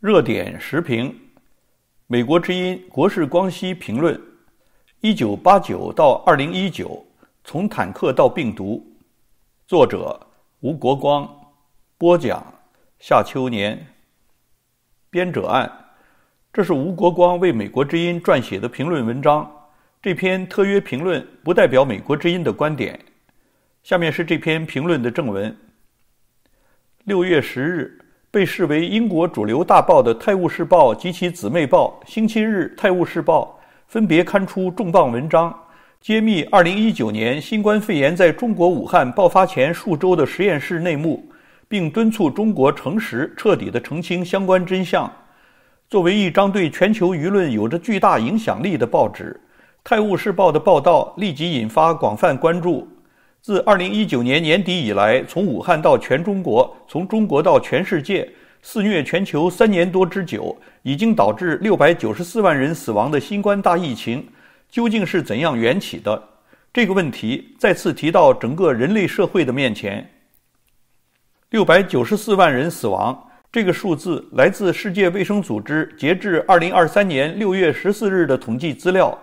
热点时评，《美国之音》国事光熙评论，《一九八九到二零一九：从坦克到病毒》，作者吴国光，播讲夏秋年，编者按：这是吴国光为《美国之音》撰写的评论文章。这篇特约评论不代表《美国之音》的观点。下面是这篇评论的正文。六月十日。被视为英国主流大报的《泰晤士报》及其姊妹报《星期日泰晤士报》分别刊出重磅文章，揭秘2019年新冠肺炎在中国武汉爆发前数周的实验室内幕，并敦促中国诚实彻底地澄清相关真相。作为一张对全球舆论有着巨大影响力的报纸，《泰晤士报》的报道立即引发广泛关注。自二零一九年年底以来，从武汉到全中国，从中国到全世界，肆虐全球三年多之久，已经导致六百九十四万人死亡的新冠大疫情，究竟是怎样缘起的？这个问题再次提到整个人类社会的面前。六百九十四万人死亡这个数字来自世界卫生组织截至二零二三年六月十四日的统计资料。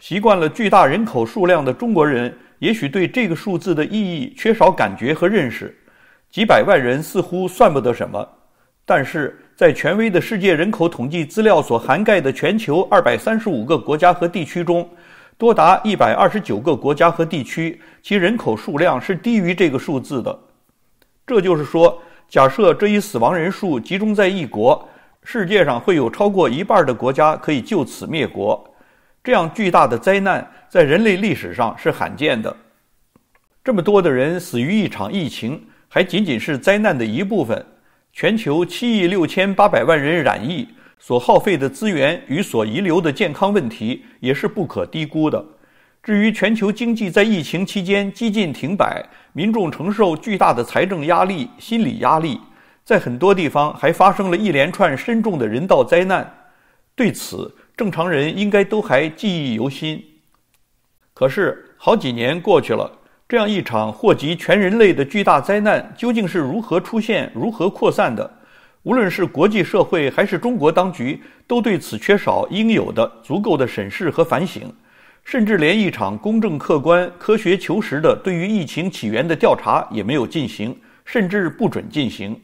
习惯了巨大人口数量的中国人。也许对这个数字的意义缺少感觉和认识，几百万人似乎算不得什么。但是在权威的世界人口统计资料所涵盖的全球二百三十五个国家和地区中，多达一百二十九个国家和地区其人口数量是低于这个数字的。这就是说，假设这一死亡人数集中在一国，世界上会有超过一半的国家可以就此灭国。这样巨大的灾难在人类历史上是罕见的。这么多的人死于一场疫情，还仅仅是灾难的一部分。全球七亿六千八百万人染疫，所耗费的资源与所遗留的健康问题也是不可低估的。至于全球经济在疫情期间几近停摆，民众承受巨大的财政压力、心理压力，在很多地方还发生了一连串深重的人道灾难。对此，正常人应该都还记忆犹新，可是好几年过去了，这样一场祸及全人类的巨大灾难究竟是如何出现、如何扩散的？无论是国际社会还是中国当局，都对此缺少应有的、足够的审视和反省，甚至连一场公正、客观、科学、求实的对于疫情起源的调查也没有进行，甚至不准进行。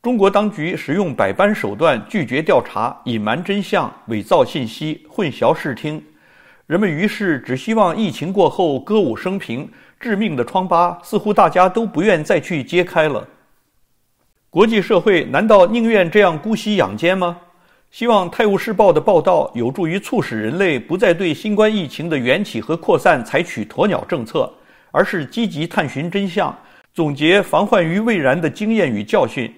中国当局使用百般手段拒绝调查、隐瞒真相、伪造信息、混淆视听，人们于是只希望疫情过后歌舞升平。致命的疮疤似乎大家都不愿再去揭开了。国际社会难道宁愿这样姑息养奸吗？希望《泰晤士报》的报道有助于促使人类不再对新冠疫情的缘起和扩散采取鸵鸟政策，而是积极探寻真相，总结防患于未然的经验与教训。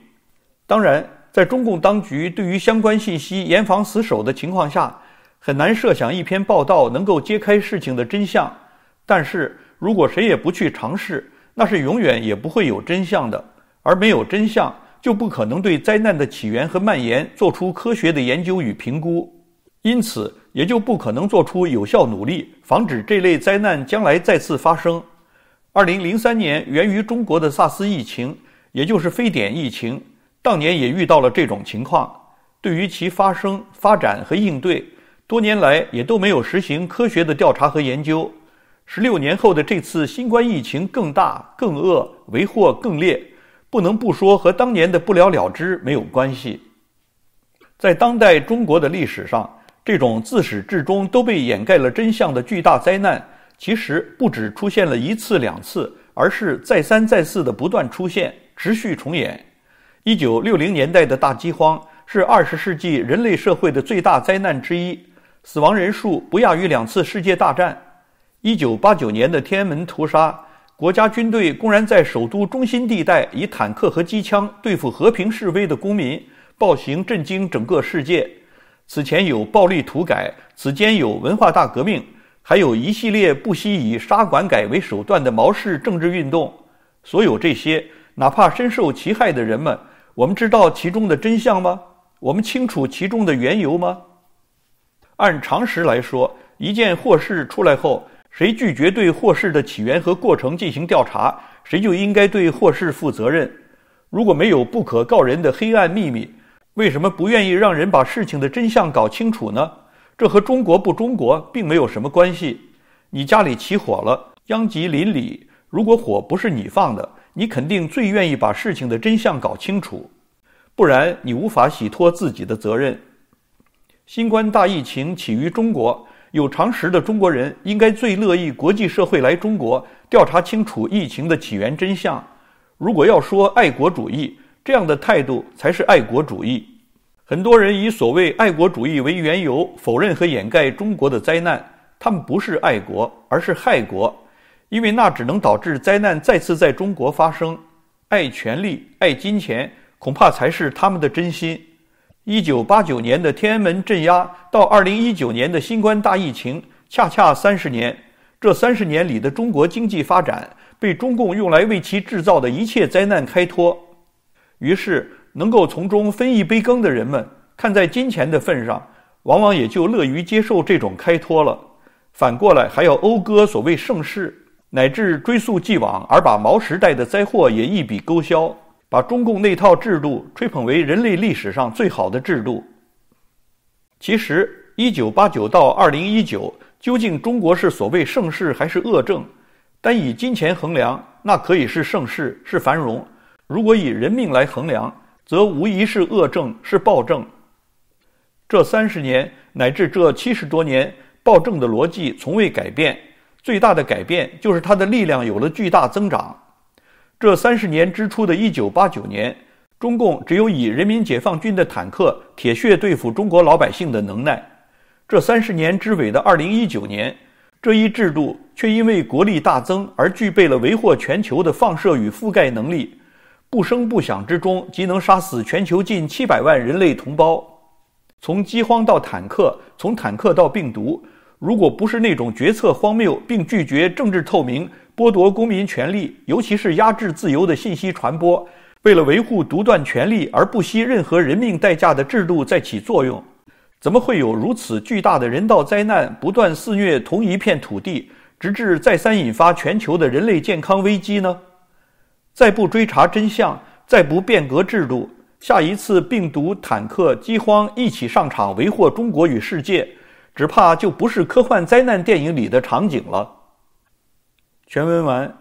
当然，在中共当局对于相关信息严防死守的情况下，很难设想一篇报道能够揭开事情的真相。但是如果谁也不去尝试，那是永远也不会有真相的。而没有真相，就不可能对灾难的起源和蔓延做出科学的研究与评估，因此也就不可能做出有效努力，防止这类灾难将来再次发生。二零零三年源于中国的萨斯疫情，也就是非典疫情。当年也遇到了这种情况，对于其发生、发展和应对，多年来也都没有实行科学的调查和研究。十六年后的这次新冠疫情更大、更恶、为祸更烈，不能不说和当年的不了了之没有关系。在当代中国的历史上，这种自始至终都被掩盖了真相的巨大灾难，其实不止出现了一次、两次，而是再三再四的不断出现，持续重演。一九六零年代的大饥荒是二十世纪人类社会的最大灾难之一，死亡人数不亚于两次世界大战。一九八九年的天安门屠杀，国家军队公然在首都中心地带以坦克和机枪对付和平示威的公民，暴行震惊整个世界。此前有暴力土改，此间有文化大革命，还有一系列不惜以杀管改为手段的毛氏政治运动。所有这些，哪怕深受其害的人们。我们知道其中的真相吗？我们清楚其中的缘由吗？按常识来说，一件祸事出来后，谁拒绝对祸事的起源和过程进行调查，谁就应该对祸事负责任。如果没有不可告人的黑暗秘密，为什么不愿意让人把事情的真相搞清楚呢？这和中国不中国并没有什么关系。你家里起火了，殃及邻里，如果火不是你放的。你肯定最愿意把事情的真相搞清楚，不然你无法洗脱自己的责任。新冠大疫情起于中国，有常识的中国人应该最乐意国际社会来中国调查清楚疫情的起源真相。如果要说爱国主义，这样的态度才是爱国主义。很多人以所谓爱国主义为缘由否认和掩盖中国的灾难，他们不是爱国，而是害国。因为那只能导致灾难再次在中国发生，爱权力、爱金钱，恐怕才是他们的真心。一九八九年的天安门镇压到二零一九年的新冠大疫情，恰恰三十年。这三十年里的中国经济发展，被中共用来为其制造的一切灾难开脱。于是，能够从中分一杯羹的人们，看在金钱的份上，往往也就乐于接受这种开脱了。反过来，还要讴歌所谓盛世。乃至追溯既往，而把毛时代的灾祸也一笔勾销，把中共那套制度吹捧为人类历史上最好的制度。其实，一九八九到二零一九，究竟中国是所谓盛世还是恶政？单以金钱衡量，那可以是盛世，是繁荣；如果以人命来衡量，则无疑是恶政，是暴政。这三十年乃至这七十多年，暴政的逻辑从未改变。最大的改变就是它的力量有了巨大增长。这三十年之初的一九八九年，中共只有以人民解放军的坦克铁血对付中国老百姓的能耐；这三十年之尾的二零一九年，这一制度却因为国力大增而具备了为祸全球的放射与覆盖能力，不声不响之中即能杀死全球近七百万人类同胞。从饥荒到坦克，从坦克到病毒。如果不是那种决策荒谬，并拒绝政治透明、剥夺公民权利，尤其是压制自由的信息传播，为了维护独断权力而不惜任何人命代价的制度在起作用，怎么会有如此巨大的人道灾难不断肆虐同一片土地，直至再三引发全球的人类健康危机呢？再不追查真相，再不变革制度，下一次病毒、坦克、饥荒一起上场，为祸中国与世界。只怕就不是科幻灾难电影里的场景了。全文完。